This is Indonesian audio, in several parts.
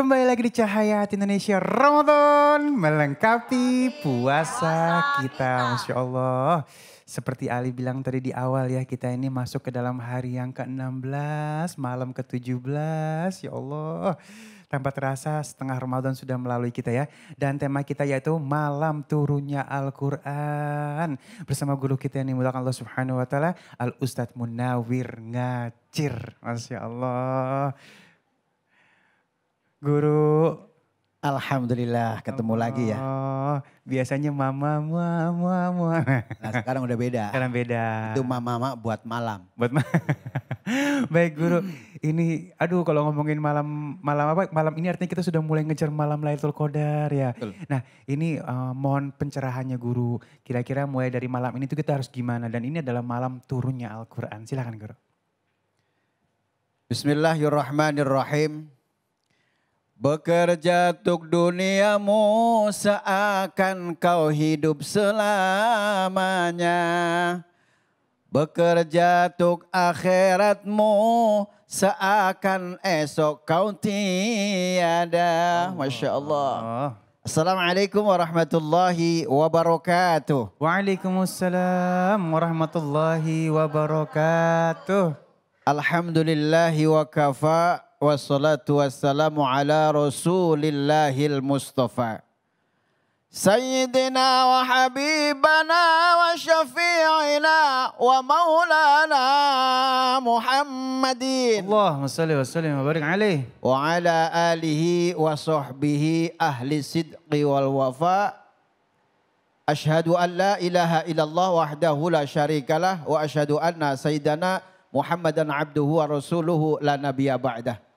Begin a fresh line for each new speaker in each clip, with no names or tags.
Kembali lagi di Cahaya Hati Indonesia Ramadan melengkapi puasa kita. Masya Allah. Seperti Ali bilang tadi di awal ya kita ini masuk ke dalam hari yang ke-16, malam ke-17. Ya Allah. Tanpa terasa setengah Ramadan sudah melalui kita ya. Dan tema kita yaitu malam turunnya Al-Quran. Bersama guru kita yang dimulakan Allah subhanahu wa ta'ala. Al-Ustadz Munawir Ngacir. Masya Allah. Guru, Alhamdulillah ketemu oh, lagi ya. Oh, biasanya mama, mama, mama. Nah sekarang udah beda. Sekarang beda. Itu mama, mama buat malam. Buat ma Baik guru, hmm. ini aduh kalau ngomongin malam malam apa malam ini artinya kita sudah mulai ngejar malam Lailatul Qadar ya. Betul. Nah, ini uh, mohon pencerahannya guru. Kira-kira mulai dari malam ini tuh kita harus gimana dan ini adalah malam turunnya Al-Qur'an. Silakan guru.
Bismillahirrahmanirrahim. Bekerja untuk duniamu seakan kau hidup selamanya. Bekerja untuk akhiratmu seakan esok kau tiada. Masya Allah. Assalamualaikum
warahmatullahi wabarakatuh. Waalaikumsalam warahmatullahi wabarakatuh. Alhamdulillahi wa والصلاة
والسلام على رسول الله المصطفى سيدنا وحبيبنا وشفيعنا ومولانا محمد اللهم صل وسلم وبارك عليه وعلى آله وصحبه أهل الصدق والوفاء أشهد أن لا إله إلا الله وحده لا شريك له وأشهد أن سيدنا محمدا عبده ورسوله لا نبي بعده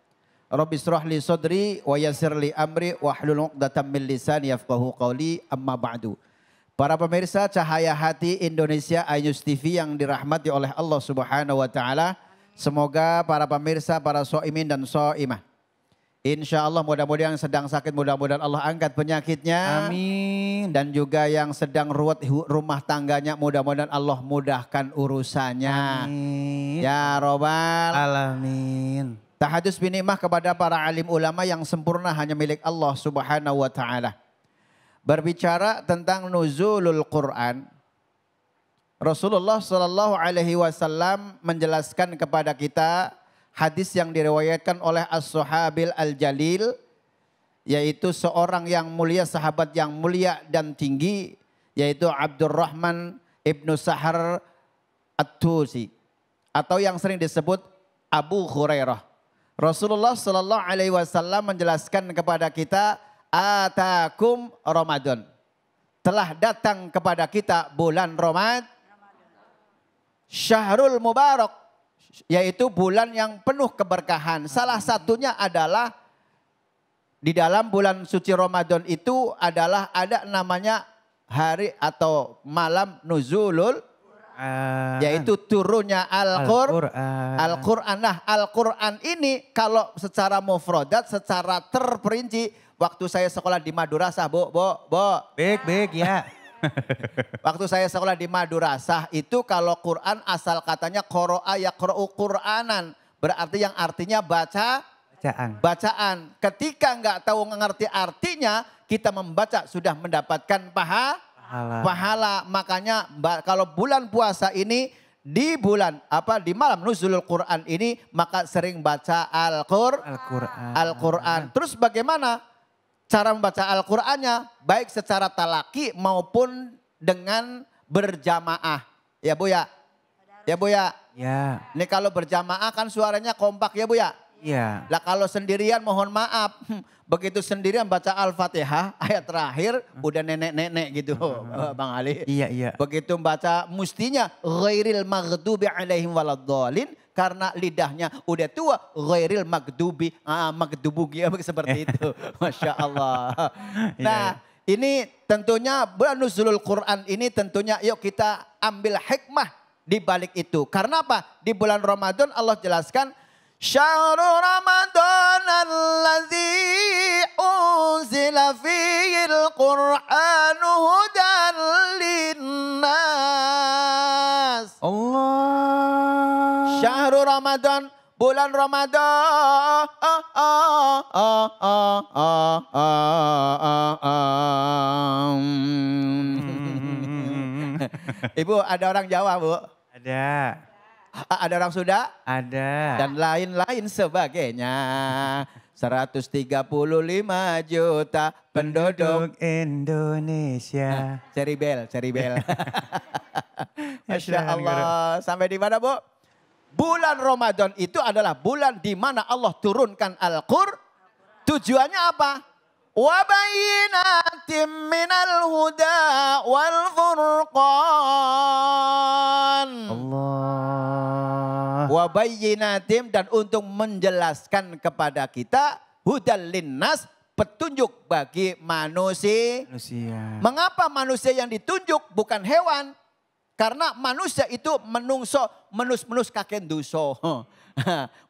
Rabbi li sodri wa yassir amri wa hlul uqdatam min lisani yafqahu qawli amma ba'du. Para pemirsa Cahaya Hati Indonesia Ayus TV yang dirahmati oleh Allah Subhanahu wa taala, semoga para pemirsa, para soimin dan soimah Insya Allah mudah-mudahan yang sedang sakit mudah-mudahan Allah angkat penyakitnya. Amin. Dan juga yang sedang ruwet rumah tangganya mudah-mudahan Allah mudahkan urusannya. Amin. Ya Robbal. Alamin. Tahadus bin kepada para alim ulama yang sempurna hanya milik Allah Subhanahu wa taala. Berbicara tentang nuzulul Quran, Rasulullah Shallallahu alaihi wasallam menjelaskan kepada kita hadis yang diriwayatkan oleh As-Sahabil Al-Jalil yaitu seorang yang mulia sahabat yang mulia dan tinggi yaitu Abdurrahman Ibnu Sahar At-Tusi atau yang sering disebut Abu Hurairah Rasulullah Shallallahu Alaihi Wasallam menjelaskan kepada kita atakum Ramadan. Telah datang kepada kita bulan Ramadan Syahrul Mubarak, yaitu bulan yang penuh keberkahan. Salah satunya adalah di dalam bulan suci Ramadan itu adalah ada namanya hari atau malam Nuzulul Quran. Yaitu turunnya Al-Qur'an. Al quran al quran Nah, Al-Qur'an ini kalau secara mufradat, secara terperinci waktu saya sekolah di Madurasah, Bu, Bu, Bu.
Baik, baik ya.
waktu saya sekolah di Madurasah itu kalau Quran asal katanya koro ya qara'u Qur'anan, berarti yang artinya baca bacaan. Bacaan. Ketika nggak tahu ngerti artinya, kita membaca sudah mendapatkan paha pahala. Pahala. Makanya kalau bulan puasa ini di bulan apa di malam nuzulul Quran ini maka sering baca Al-Qur'an. Al-Qur'an. Terus bagaimana cara membaca Al-Qur'annya? Baik secara talaki maupun dengan berjamaah. Ya Bu ya. Ya Bu ya. Ya. Ini kalau berjamaah kan suaranya kompak ya Bu ya. Iya. Lah kalau sendirian mohon maaf. Hmm, begitu sendirian baca Al-Fatihah ayat terakhir huh? udah nenek-nenek gitu uh Bang Ali. Iya, iya. Begitu baca mustinya ghairil maghdubi alaihim waladhdallin karena lidahnya udah tua ghairil maghdubi ah maghdubu seperti itu. Masya Allah. Iya, nah, iya, iya. Ini tentunya bulan nuzulul Quran ini tentunya yuk kita ambil hikmah di balik itu. Karena apa? Di bulan Ramadan Allah jelaskan شهر رمضان الذي أنزل فيه القرآن هدى للناس الله شهر رمضان bulan Ramadan Ibu ada orang Jawa bu? Ada ada orang Sunda?
Ada. Dan
lain-lain sebagainya. 135 juta penduduk, penduduk Indonesia. Cari bel, Cari bel. Masya Allah. Sampai di mana, Bu? Bulan Ramadan itu adalah bulan di mana Allah turunkan Al-Qur. Tujuannya apa? Wabayinatim minal huda wal furqan. Wabayyinatim dan untuk menjelaskan kepada kita hudal linnas petunjuk bagi manusia. manusia. Mengapa manusia yang ditunjuk bukan hewan? Karena manusia itu menungso, menus-menus kaken duso.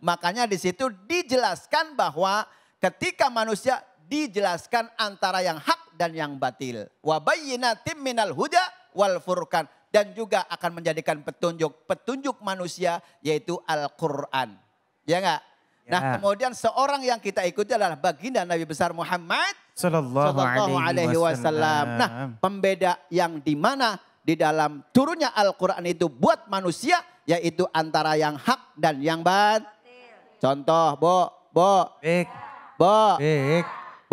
Makanya di situ dijelaskan bahwa ketika manusia dijelaskan antara yang hak dan yang batil. Wabayyinatim minal huda wal furkan dan juga akan menjadikan petunjuk petunjuk manusia yaitu Al-Qur'an. Ya enggak? Nah, ya. Nah, kemudian seorang yang kita ikuti adalah baginda Nabi besar Muhammad
sallallahu, alaihi wasallam. Nah,
pembeda yang di mana di dalam turunnya Al-Qur'an itu buat manusia yaitu antara yang hak dan yang batil. Contoh, Bo, Bo. Baik. Bo.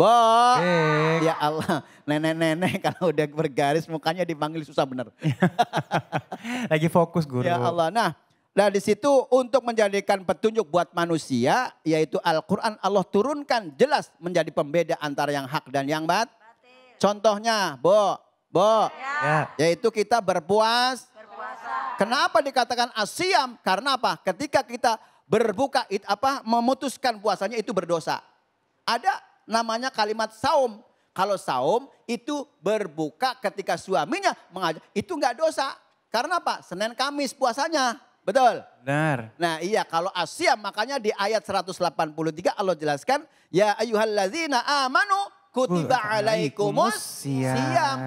Bo. Hey. Ya Allah, nenek-nenek kalau udah bergaris mukanya dipanggil susah bener.
Lagi fokus guru. Ya Allah.
Nah, Nah di situ untuk menjadikan petunjuk buat manusia yaitu Al-Quran Allah turunkan jelas menjadi pembeda antara yang hak dan yang bat. Contohnya Bo, Bo, ya. yaitu kita berpuas. Berpuasa. Kenapa dikatakan asiam? Karena apa? Ketika kita berbuka, itu apa memutuskan puasanya itu berdosa. Ada namanya kalimat saum. Kalau saum itu berbuka ketika suaminya mengajak. Itu enggak dosa. Karena apa? Senin Kamis puasanya. Betul? Benar. Nah iya kalau Asia makanya di ayat 183 Allah jelaskan. Ya ayuhallazina amanu kutiba alaikumus
siam. siam.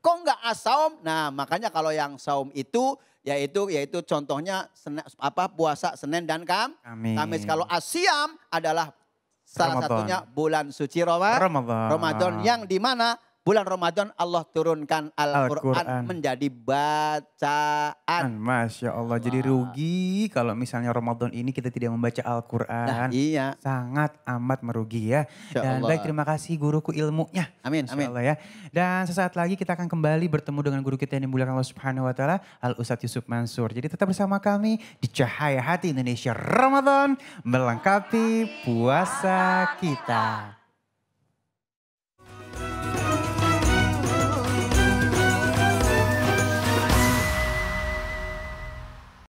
Kok nggak asaum? Nah makanya kalau yang saum itu yaitu yaitu contohnya sen, apa puasa Senin dan Kam, Kamis. Kamis. Kalau asiam adalah salah Ramadan. satunya bulan suci Ramadan. Ramadan yang di mana bulan Ramadan Allah turunkan Al-Quran Al
menjadi bacaan. Masya Allah. Jadi rugi kalau misalnya Ramadan ini kita tidak membaca Al-Quran. Nah, iya. Sangat amat merugi ya. Dan baik terima kasih guruku ilmunya. Amin. Insya amin. Allah ya. Dan sesaat lagi kita akan kembali bertemu dengan guru kita yang dimuliakan Allah Subhanahu Wa Taala Al Ustaz Yusuf Mansur. Jadi tetap bersama kami di Cahaya Hati Indonesia Ramadan melengkapi puasa kita.